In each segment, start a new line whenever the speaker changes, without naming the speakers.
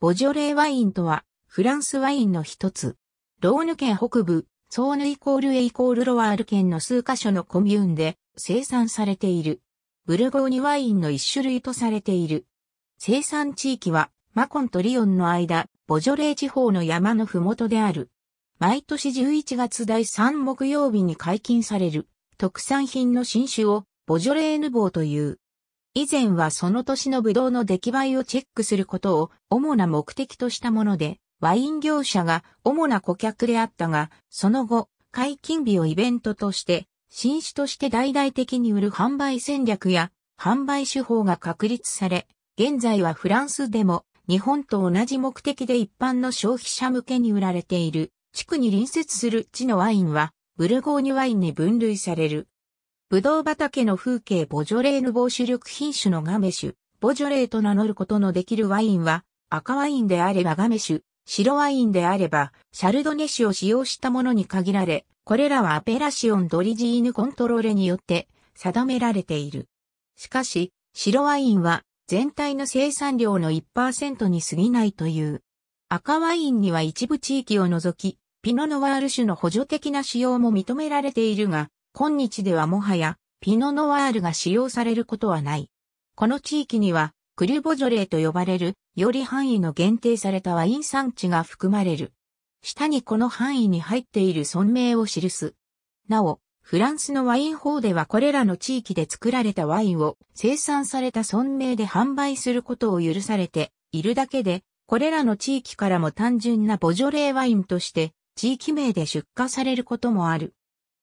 ボジョレーワインとは、フランスワインの一つ。ローヌ県北部、ソーヌイコールエイコールロワール県の数カ所のコミューンで生産されている。ブルゴーニュワインの一種類とされている。生産地域は、マコンとリオンの間、ボジョレー地方の山のふもとである。毎年11月第3木曜日に解禁される、特産品の新種を、ボジョレーヌボーという。以前はその年のブドウの出来栄えをチェックすることを主な目的としたもので、ワイン業者が主な顧客であったが、その後、解禁日をイベントとして、新種として大々的に売る販売戦略や販売手法が確立され、現在はフランスでも日本と同じ目的で一般の消費者向けに売られている地区に隣接する地のワインはブルゴーニュワインに分類される。ブドウ畑の風景ボジョレーヌ防止主力品種のガメシュ、ボジョレーと名乗ることのできるワインは、赤ワインであればガメシュ、白ワインであれば、シャルドネ酒を使用したものに限られ、これらはアペラシオンドリジーヌコントローレによって定められている。しかし、白ワインは全体の生産量の1%に過ぎないという。赤ワインには一部地域を除き、ピノノワール種の補助的な使用も認められているが、今日ではもはや、ピノノワールが使用されることはない。この地域には、クリュボジョレーと呼ばれる、より範囲の限定されたワイン産地が含まれる。下にこの範囲に入っている村名を記す。なお、フランスのワイン法ではこれらの地域で作られたワインを生産された村名で販売することを許されているだけで、これらの地域からも単純なボジョレーワインとして地域名で出荷されることもある。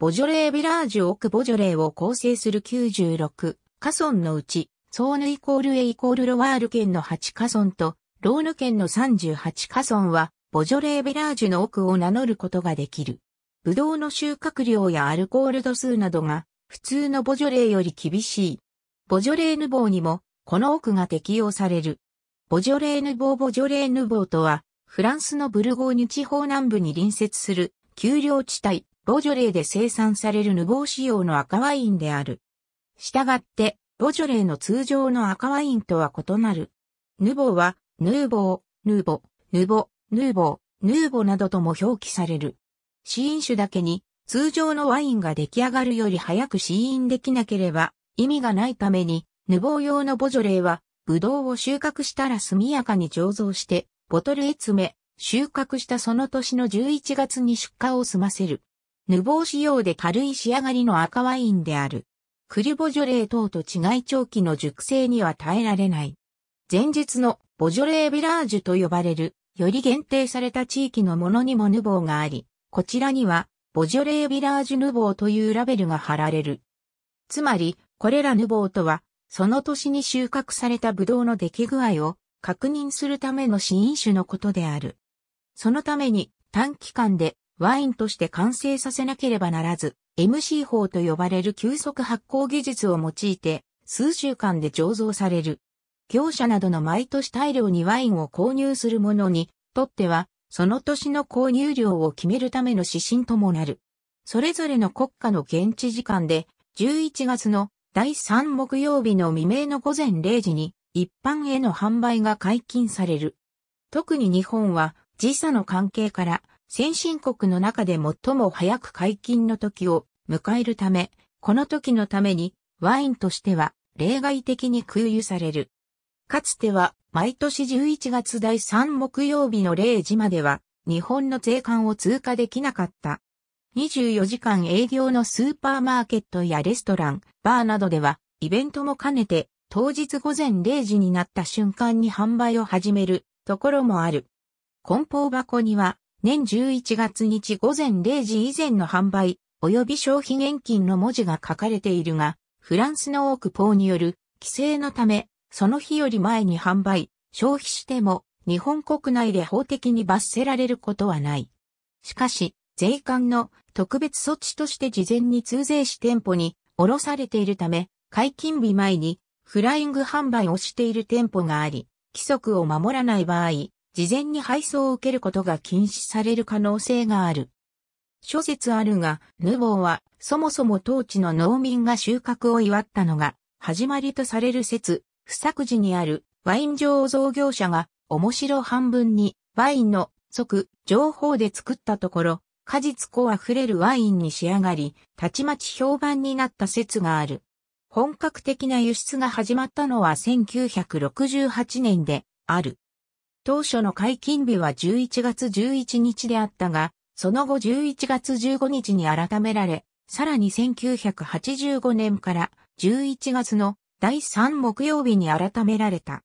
ボジョレーベラージュ奥ボジョレーを構成する96カ村のうち、ソーヌイコールエイコールロワール県の8カ村と、ローヌ県の38カ村は、ボジョレーベラージュの奥を名乗ることができる。ブドウの収穫量やアルコール度数などが、普通のボジョレーより厳しい。ボジョレーヌボーにも、この奥が適用される。ボジョレーヌボーボジョレーヌボーとは、フランスのブルゴーニュ地方南部に隣接する、丘陵地帯、ボジョレーで生産されるボー仕様の赤ワインである。従って、ボジョレーの通常の赤ワインとは異なる。ヌボは、ヌーボー、ヌーボ、ヌボ、ヌーボ、ヌーボなどとも表記される。試飲酒だけに、通常のワインが出来上がるより早く試飲できなければ、意味がないために、ヌボー用のボジョレーは、ブドウを収穫したら速やかに醸造して、ボトルへ詰め、収穫したその年の11月に出荷を済ませる。ヌボウ仕様で軽い仕上がりの赤ワインである。クリボジョレー等と違い長期の熟成には耐えられない。前日のボジョレービラージュと呼ばれる、より限定された地域のものにもヌボーがあり、こちらには、ボジョレービラージュヌボーというラベルが貼られる。つまり、これらヌボーとは、その年に収穫されたブドウの出来具合を確認するための新種のことである。そのために短期間でワインとして完成させなければならず、MC 法と呼ばれる急速発酵技術を用いて、数週間で醸造される。業者などの毎年大量にワインを購入する者にとっては、その年の購入量を決めるための指針ともなる。それぞれの国家の現地時間で、11月の第3木曜日の未明の午前0時に、一般への販売が解禁される。特に日本は時差の関係から先進国の中で最も早く解禁の時を迎えるため、この時のためにワインとしては例外的に空輸される。かつては毎年11月第3木曜日の0時までは日本の税関を通過できなかった。24時間営業のスーパーマーケットやレストラン、バーなどではイベントも兼ねて当日午前0時になった瞬間に販売を始めるところもある。梱包箱には年11月日午前0時以前の販売、及び消費現金の文字が書かれているが、フランスの多くポーによる規制のため、その日より前に販売、消費しても、日本国内で法的に罰せられることはない。しかし、税関の特別措置として事前に通税し店舗にろされているため、解禁日前にフライング販売をしている店舗があり、規則を守らない場合、事前に配送を受けることが禁止される可能性がある。諸説あるが、ヌボーは、そもそも当地の農民が収穫を祝ったのが、始まりとされる説、不作時にあるワイン醸造業者が、面白半分に、ワインの即、情報で作ったところ、果実庫あふれるワインに仕上がり、たちまち評判になった説がある。本格的な輸出が始まったのは1968年である。当初の解禁日は11月11日であったが、その後11月15日に改められ、さらに1985年から11月の第3木曜日に改められた。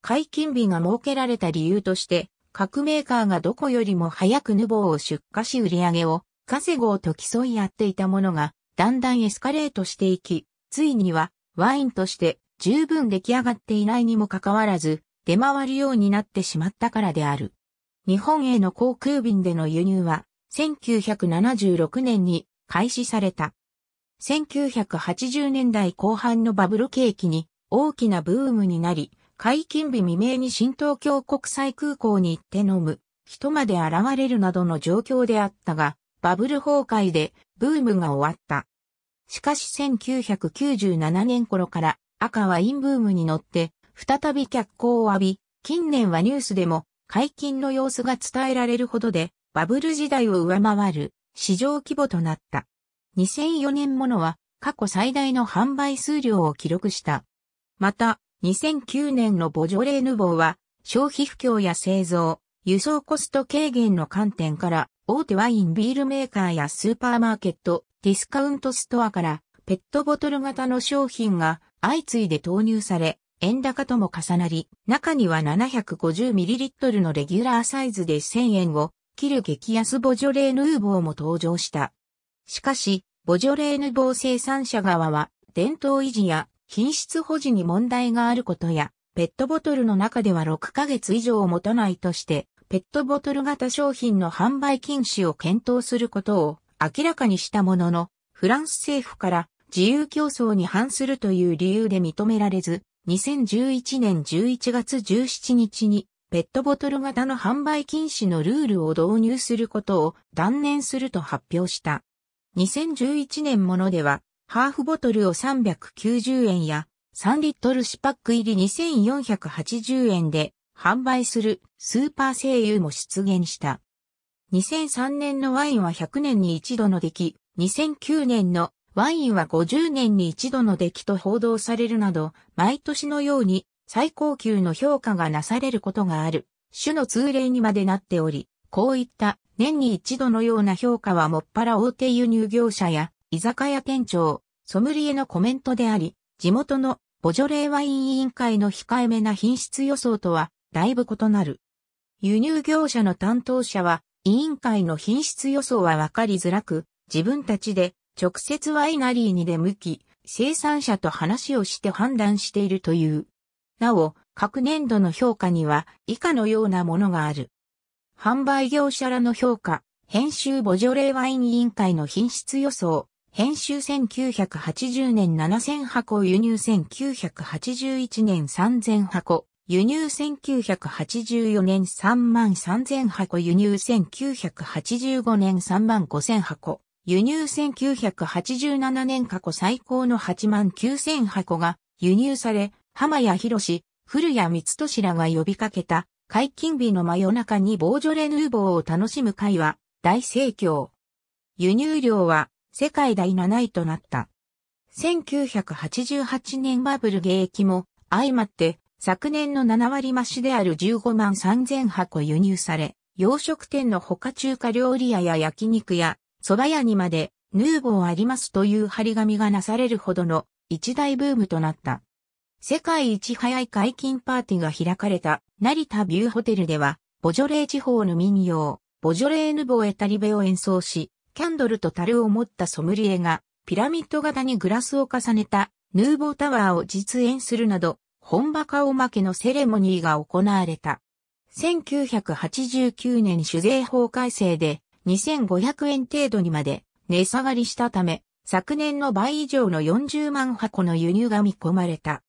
解禁日が設けられた理由として、各メーカーがどこよりも早くヌボーを出荷し売り上げを稼ごうと競い合っていたものが、だんだんエスカレートしていき、ついにはワインとして十分出来上がっていないにもかかわらず、出回るようになってしまったからである。日本への航空便での輸入は1976年に開始された。1980年代後半のバブル景気に大きなブームになり、解禁日未明に新東京国際空港に行って飲む人まで現れるなどの状況であったが、バブル崩壊でブームが終わった。しかし1997年頃から赤ワインブームに乗って再び脚光を浴び、近年はニュースでも解禁の様子が伝えられるほどで、バブル時代を上回る市場規模となった。2004年ものは過去最大の販売数量を記録した。また、2009年のボジョレーヌボーは消費不況や製造、輸送コスト軽減の観点から大手ワインビールメーカーやスーパーマーケット、ディスカウントストアからペットボトル型の商品が相次いで投入され、円高とも重なり、中には 750ml のレギュラーサイズで1000円を切る激安ボジョレーヌーボーも登場した。しかし、ボジョレーヌボー生産者側は、伝統維持や品質保持に問題があることや、ペットボトルの中では6ヶ月以上持たないとして、ペットボトル型商品の販売禁止を検討することを明らかにしたものの、フランス政府から自由競争に反するという理由で認められず、2011年11月17日にペットボトル型の販売禁止のルールを導入することを断念すると発表した。2011年ものでは、ハーフボトルを390円や3リットル四パック入り2480円で販売するスーパー声優も出現した。2003年のワインは100年に一度の出来、2009年のワインは50年に一度の出来と報道されるなど、毎年のように最高級の評価がなされることがある、種の通例にまでなっており、こういった年に一度のような評価はもっぱら大手輸入業者や居酒屋店長、ソムリエのコメントであり、地元のボジョレーワイン委員会の控えめな品質予想とはだいぶ異なる。輸入業者の担当者は委員会の品質予想はわかりづらく、自分たちで直接ワイナリーに出向き、生産者と話をして判断しているという。なお、各年度の評価には以下のようなものがある。販売業者らの評価、編集ボジョレーワイン委員会の品質予想、編集1980年7000箱、輸入1981年3000箱、輸入1984年3万3000箱、輸入1985年3万5000箱、輸入1987年過去最高の8万9000箱が輸入され、浜谷博士、古谷光俊らが呼びかけた解禁日の真夜中にボージョレ・ヌーボーを楽しむ会は大盛況。輸入量は世界第7位となった。1988年バブル現役も相まって昨年の7割増しである15万3000箱輸入され、洋食店の他中華料理屋や焼肉屋、蕎麦屋にまで、ヌーボーありますという張り紙がなされるほどの一大ブームとなった。世界一早い解禁パーティーが開かれた成田ビューホテルでは、ボジョレー地方の民謡、ボジョレーヌボーエタリベを演奏し、キャンドルと樽を持ったソムリエが、ピラミッド型にグラスを重ねたヌーボータワーを実演するなど、本場顔負けのセレモニーが行われた。1989年酒税法改正で2500円程度にまで値下がりしたため、昨年の倍以上の40万箱の輸入が見込まれた。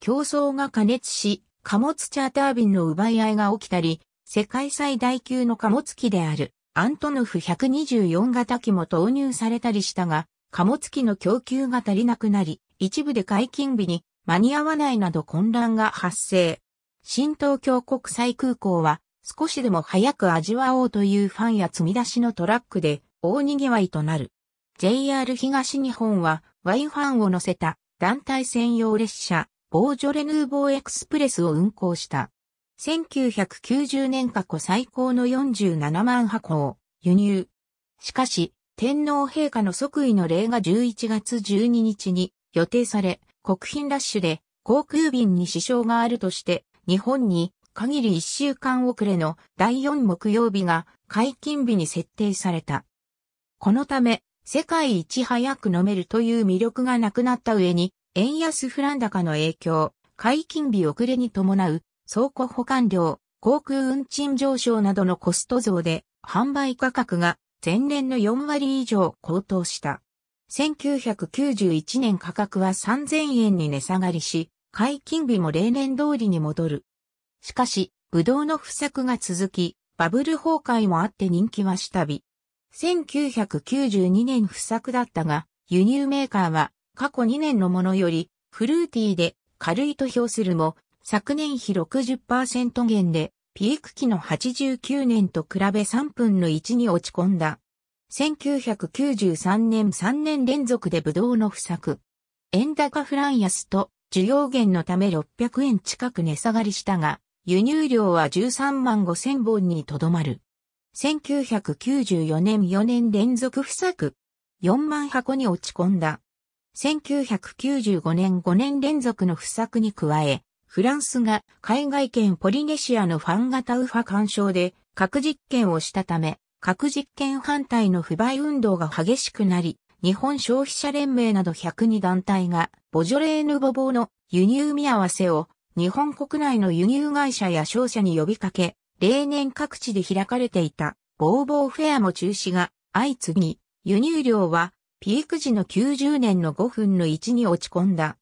競争が加熱し、貨物チャーター便の奪い合いが起きたり、世界最大級の貨物機であるアントノフ124型機も投入されたりしたが、貨物機の供給が足りなくなり、一部で解禁日に間に合わないなど混乱が発生。新東京国際空港は少しでも早く味わおうというファンや積み出しのトラックで大賑わいとなる。JR 東日本はワインファンを乗せた団体専用列車ボージョレ・ヌーボーエクスプレスを運行した。1990年過去最高の47万箱を輸入。しかし、天皇陛下の即位の礼が11月12日に予定され、国賓ラッシュで航空便に支障があるとして、日本に限り1週間遅れの第4木曜日が解禁日に設定された。このため、世界一早く飲めるという魅力がなくなった上に、円安フラン高の影響、解禁日遅れに伴う、倉庫保管料、航空運賃上昇などのコスト増で、販売価格が前年の4割以上高騰した。1991年価格は3000円に値下がりし、解禁日も例年通りに戻る。しかし、ブドウの不作が続き、バブル崩壊もあって人気は下火。1992年不作だったが、輸入メーカーは過去2年のものよりフルーティーで軽いと評するも、昨年比60%減で、ピーク期の89年と比べ3分の1に落ち込んだ。1993年3年連続でブドウの不作。円高フラン安と需要減のため600円近く値下がりしたが、輸入量は13万5千本にとどまる。1994年4年連続不作。4万箱に落ち込んだ。1995年5年連続の不作に加え、フランスが海外圏ポリネシアのファン型ウファ干渉で核実験をしたため、核実験反対の不買運動が激しくなり、日本消費者連盟など102団体がボジョレーヌボボーの輸入見合わせを日本国内の輸入会社や商社に呼びかけ、例年各地で開かれていた、ボーボーフェアも中止が相次ぎ、輸入量はピーク時の90年の5分の1に落ち込んだ。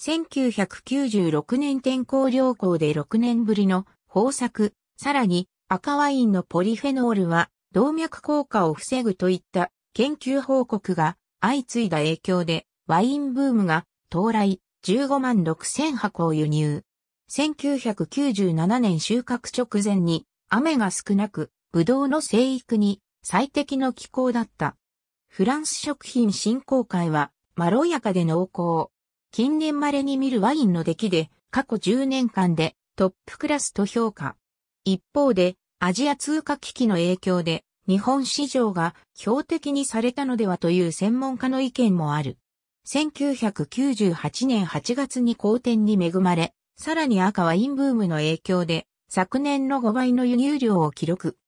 1996年天候良好で6年ぶりの豊作、さらに赤ワインのポリフェノールは動脈硬化を防ぐといった研究報告が相次いだ影響でワインブームが到来15万6千箱を輸入。1997年収穫直前に雨が少なく、ブドウの生育に最適の気候だった。フランス食品振興会は、まろやかで濃厚。近年稀に見るワインの出来で、過去10年間でトップクラスと評価。一方で、アジア通貨危機の影響で、日本市場が標的にされたのではという専門家の意見もある。1998年8月に好天に恵まれ、さらに赤ワインブームの影響で、昨年の5倍の輸入量を記録。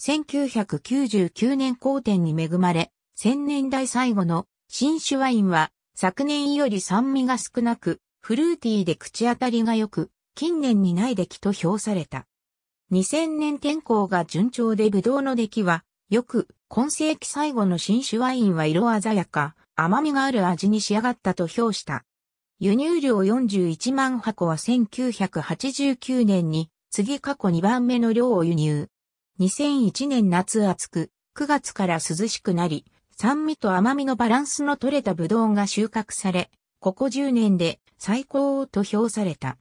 1999年好点に恵まれ、千年代最後の新酒ワインは、昨年より酸味が少なく、フルーティーで口当たりが良く、近年にない出来と評された。2000年天候が順調でブドウの出来は、よく、今世紀最後の新種ワインは色鮮やか、甘みがある味に仕上がったと評した。輸入量41万箱は1989年に次過去2番目の量を輸入。2001年夏暑く、9月から涼しくなり、酸味と甘みのバランスの取れたブドウが収穫され、ここ10年で最高と評された。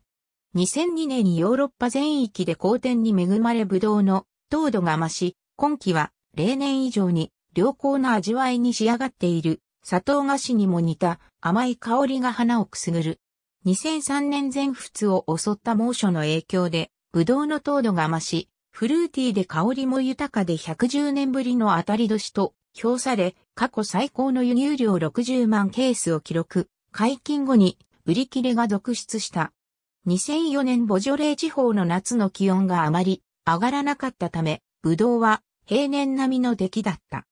2002年にヨーロッパ全域で好天に恵まれブドウの糖度が増し、今季は例年以上に良好な味わいに仕上がっている砂糖菓子にも似た甘い香りが花をくすぐる。2003年前仏を襲った猛暑の影響で、ブドウの糖度が増し、フルーティーで香りも豊かで110年ぶりの当たり年と評され、過去最高の輸入量60万ケースを記録、解禁後に売り切れが続出した。2004年ボジョレー地方の夏の気温があまり上がらなかったため、ブドウは平年並みの出来だった。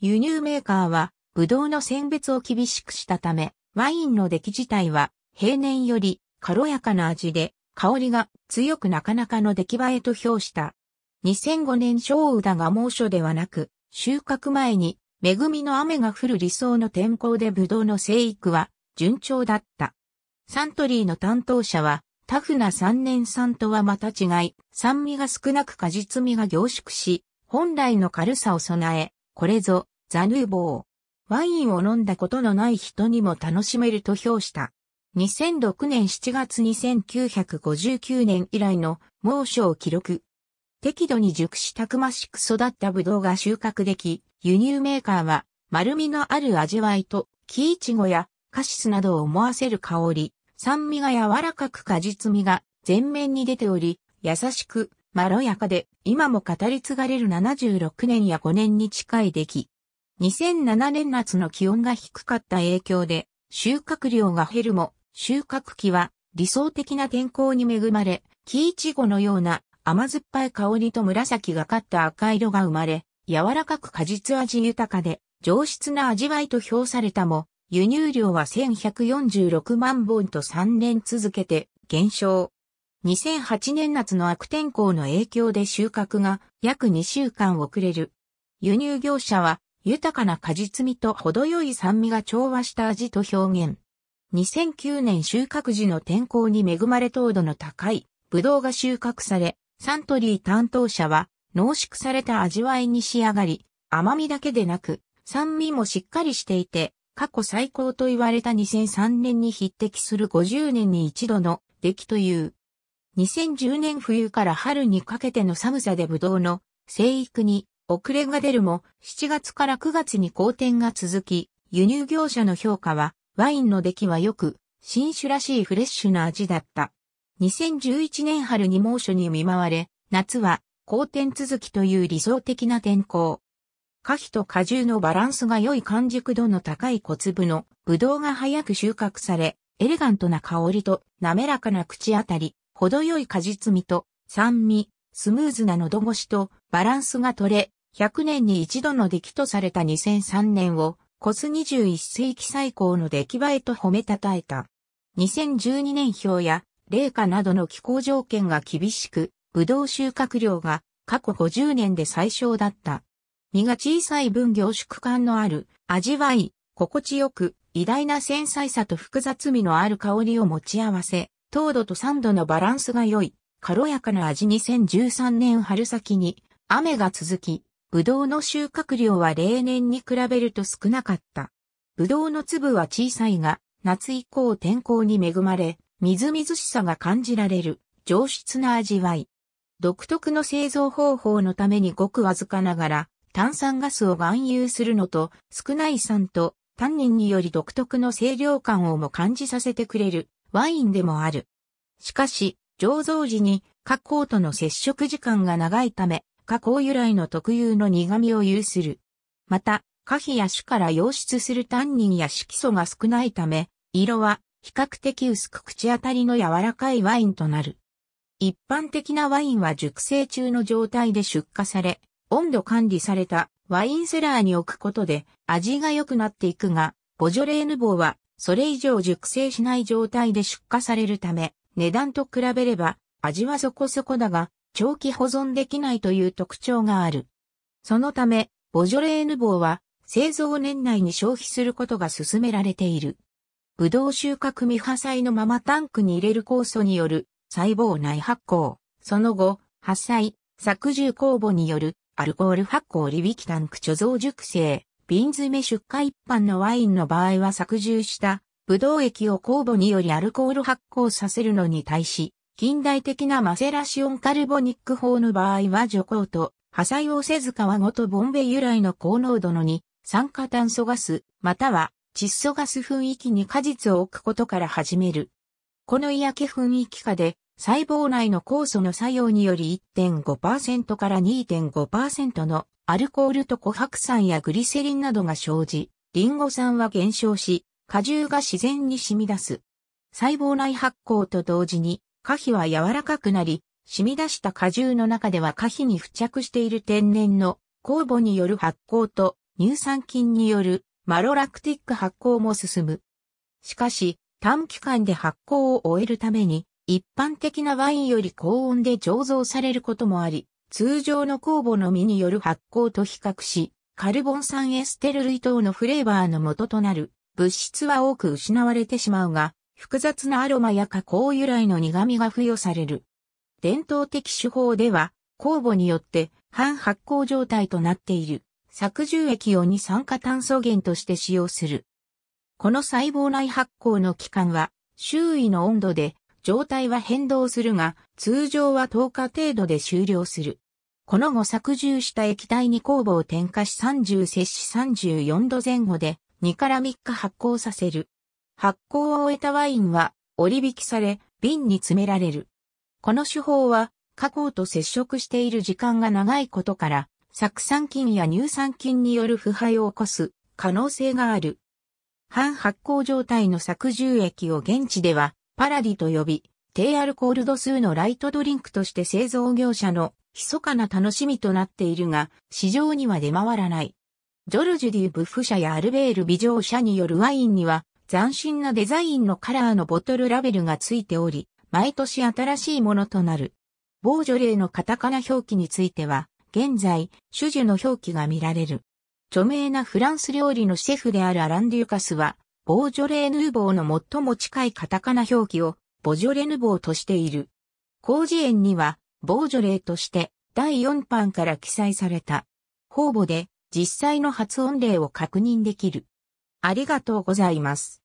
輸入メーカーはブドウの選別を厳しくしたため、ワインの出来自体は平年より軽やかな味で、香りが強くなかなかの出来栄えと評した。2005年小雨だが猛暑ではなく、収穫前に恵みの雨が降る理想の天候でブドウの生育は順調だった。サントリーの担当者は、タフな3年産とはまた違い、酸味が少なく果実味が凝縮し、本来の軽さを備え、これぞ、ザヌーボー。ワインを飲んだことのない人にも楽しめると評した。2006年7月2 9 5 9年以来の猛暑を記録。適度に熟したくましく育ったブドウが収穫でき、輸入メーカーは丸みのある味わいと、木イチゴやカシスなどを思わせる香り、酸味が柔らかく果実味が全面に出ており、優しく、まろやかで、今も語り継がれる76年や5年に近い出来。2007年夏の気温が低かった影響で、収穫量が減るも、収穫期は理想的な天候に恵まれ、木いちごのような甘酸っぱい香りと紫がかった赤色が生まれ、柔らかく果実味豊かで、上質な味わいと評されたも、輸入量は1146万本と3年続けて減少。2008年夏の悪天候の影響で収穫が約2週間遅れる。輸入業者は豊かな果実味と程よい酸味が調和した味と表現。2009年収穫時の天候に恵まれ糖度の高いブドウが収穫され、サントリー担当者は濃縮された味わいに仕上がり、甘みだけでなく酸味もしっかりしていて、過去最高と言われた2003年に匹敵する50年に一度の出来という。2010年冬から春にかけての寒さでブドウの生育に遅れが出るも、7月から9月に好転が続き、輸入業者の評価は、ワインの出来は良く、新種らしいフレッシュな味だった。2011年春に猛暑に見舞われ、夏は好転続きという理想的な天候。果皮と果汁のバランスが良い完熟度の高い小粒のブドウが早く収穫され、エレガントな香りと滑らかな口当たり、程よい果実味と酸味、スムーズな喉越しとバランスが取れ、100年に一度の出来とされた2003年を、コス21世紀最高の出来栄えと褒めたたえた。2012年表や、冷夏などの気候条件が厳しく、ぶどう収穫量が過去50年で最小だった。身が小さい分凝縮感のある、味わい、心地よく、偉大な繊細さと複雑味のある香りを持ち合わせ、糖度と酸度のバランスが良い。軽やかな味2013年春先に雨が続き、ブドウの収穫量は例年に比べると少なかった。ブドウの粒は小さいが、夏以降天候に恵まれ、みずみずしさが感じられる上質な味わい。独特の製造方法のためにごくわずかながら炭酸ガスを含有するのと少ない酸とタンニンにより独特の清涼感をも感じさせてくれるワインでもある。しかし、醸造時に加工との接触時間が長いため、加工由来の特有の苦味を有する。また、果皮や種から溶出するタンニンや色素が少ないため、色は比較的薄く口当たりの柔らかいワインとなる。一般的なワインは熟成中の状態で出荷され、温度管理されたワインセラーに置くことで味が良くなっていくが、ボジョレーヌボーはそれ以上熟成しない状態で出荷されるため、値段と比べれば味はそこそこだが長期保存できないという特徴がある。そのため、ボジョレーヌボーは製造年内に消費することが進められている。ブドウ収穫未破砕のままタンクに入れる酵素による細胞内発酵、その後、発砕、削除酵母によるアルコール発酵リビキタンク貯蔵熟成、瓶詰め出荷一般のワインの場合は削除したブドウ液を酵母によりアルコール発酵させるのに対し、近代的なマセラシオンカルボニック法の場合は除光と、破砕をせず皮ごとボンベ由来の高濃度のに、酸化炭素ガス、または窒素ガス雰囲気に果実を置くことから始める。この嫌気雰囲気下で、細胞内の酵素の作用により1.5%から2.5%のアルコールと琥珀酸やグリセリンなどが生じ、リンゴ酸は減少し、果汁が自然に染み出す。細胞内発酵と同時に、果皮は柔らかくなり、染み出した果汁の中では果皮に付着している天然の酵母による発酵と乳酸菌によるマロラクティック発酵も進む。しかし、短期間で発酵を終えるために、一般的なワインより高温で醸造されることもあり、通常の酵母の実による発酵と比較し、カルボン酸エステル類等のフレーバーの元となる物質は多く失われてしまうが、複雑なアロマや加工由来の苦味が付与される。伝統的手法では、酵母によって半発酵状態となっている、削重液を二酸化炭素源として使用する。この細胞内発酵の期間は、周囲の温度で状態は変動するが、通常は10日程度で終了する。この後削重した液体に酵母を添加し30摂氏34度前後で2から3日発酵させる。発酵を終えたワインは折り引きされ瓶に詰められる。この手法は加工と接触している時間が長いことから酢酸菌や乳酸菌による腐敗を起こす可能性がある。半発酵状態の酢重液を現地ではパラディと呼び、低アルコール度数のライトドリンクとして製造業者の密かな楽しみとなっているが、市場には出回らない。ジョルジュ・ディ・ブッフ社やアルベール・ビジョー社によるワインには、斬新なデザインのカラーのボトルラベルがついており、毎年新しいものとなる。ボージョレーのカタカナ表記については、現在、種樹の表記が見られる。著名なフランス料理のシェフであるアラン・デューカスは、ボージョレー・ヌーボーの最も近いカタカナ表記を、ボジョレ・ヌボーとしている。工事園には、ボージョレーとして、第4版から記載された。方々で、実際の発音例を確認できる。ありがとうございます。